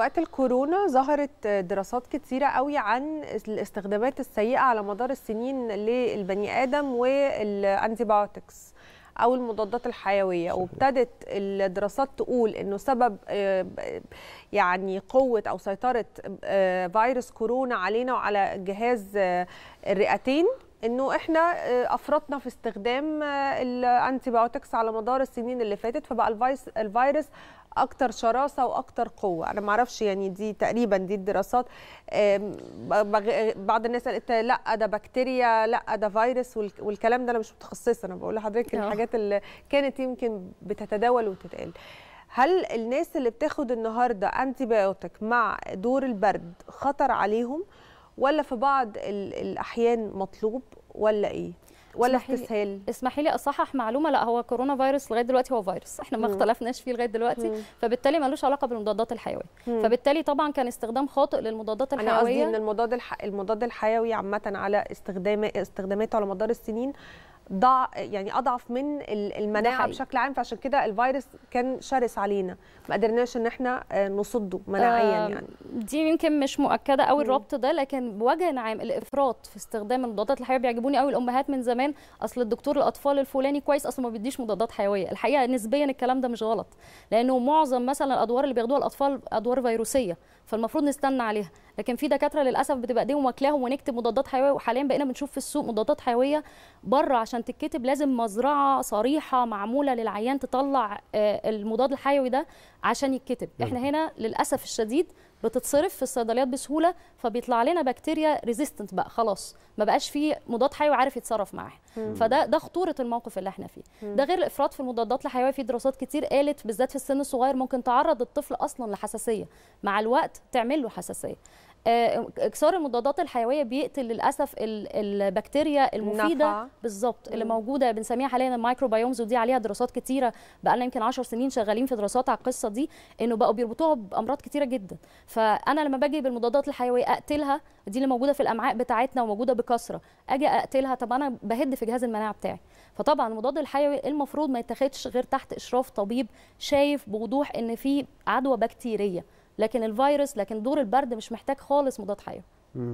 وقت الكورونا ظهرت دراسات كتيرة قوي عن الاستخدامات السيئة على مدار السنين للبني آدم والأنتيبيوتكس أو المضادات الحيوية صحيح. وابتدت الدراسات تقول إنه سبب آه، يعني قوة أو سيطرة آه، فيروس كورونا علينا وعلى جهاز آه، الرئتين انه احنا آه، افرطنا في استخدام آه، الانتيبيوتكس على مدار السنين اللي فاتت فبقى الفيروس الفيروس اكتر شراسه واكتر قوه انا ما اعرفش يعني دي تقريبا دي الدراسات بعض الناس قالت لا ده بكتيريا لا ده فيروس والكلام ده انا مش متخصصه انا بقول لحضرتك اه. الحاجات اللي كانت يمكن بتتداول وتتقال هل الناس اللي بتاخد النهارده انتي بايوتيك مع دور البرد خطر عليهم؟ ولا في بعض الأحيان مطلوب ولا إيه؟ ولا استسهال اسمحي لي اصحح معلومه لا هو كورونا فيروس لغايه دلوقتي هو فيروس احنا ما اختلفناش فيه لغايه دلوقتي مم. فبالتالي ملوش علاقه بالمضادات الحيويه مم. فبالتالي طبعا كان استخدام خاطئ للمضادات الحيويه انا قصدي ان المضاد الح... المضاد الحيوي عامه على استخدام استخداماته على مدار السنين ضع يعني اضعف من المناعه بشكل عام فعشان كده الفيروس كان شرس علينا ما قدرناش ان احنا آه، نصده مناعيا آه يعني دي يمكن مش مؤكده قوي الربط ده لكن بوجه عام الافراط في استخدام المضادات الحيويه بيعجبوني قوي الامهات من زمان اصل الدكتور الاطفال الفلاني كويس اصلا ما بيديش مضادات حيويه الحقيقه نسبيا الكلام ده مش غلط لانه معظم مثلا الادوار اللي بياخدوها الاطفال ادوار فيروسيه فالمفروض نستنى عليها لكن في دكاتره للاسف بتبقى ايديهم واكلاهم ونكتب مضادات حيويه وحاليا بقينا بنشوف في السوق مضادات حيويه بره عشان تتكتب لازم مزرعه صريحه معموله للعيان تطلع آه، المضاد الحيوي ده عشان يتكتب احنا هنا للاسف الشديد بتتصرف في الصيدليات بسهوله فبيطلع لنا بكتيريا ريزيستنت بقى خلاص ما بقاش فيه مضاد حيوي عارف يتصرف معاها فده ده خطوره الموقف اللي احنا فيه ده غير الافراط في المضادات الحيويه في دراسات كتير قالت بالذات في السن الصغير ممكن تعرض الطفل اصلا لحساسيه مع الوقت تعمل له حساسيه آه، اكسار المضادات الحيويه بيقتل للاسف البكتيريا المفيده بالظبط اللي موجوده بنسميها حاليا الميكروبيومز ودي عليها دراسات كتيره بقى لنا يمكن 10 سنين شغالين في دراسات على القصه دي انه بقوا بيربطوها بامراض كتيره جدا فانا لما باجي بالمضادات الحيويه اقتلها دي اللي موجوده في الامعاء بتاعتنا وموجوده بكثره اجي اقتلها طب انا بهد في جهاز المناعه بتاعي فطبعا المضاد الحيوي المفروض ما يتاخدش غير تحت اشراف طبيب شايف بوضوح ان في عدوى بكتيريه لكن الفيروس لكن دور البرد مش محتاج خالص مضاد حيوي